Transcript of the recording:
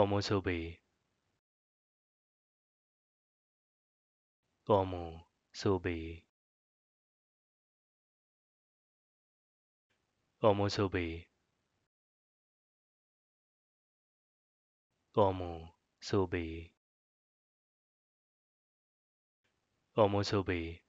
Omusubi Omusubi Sobe. Omusubi Omusubi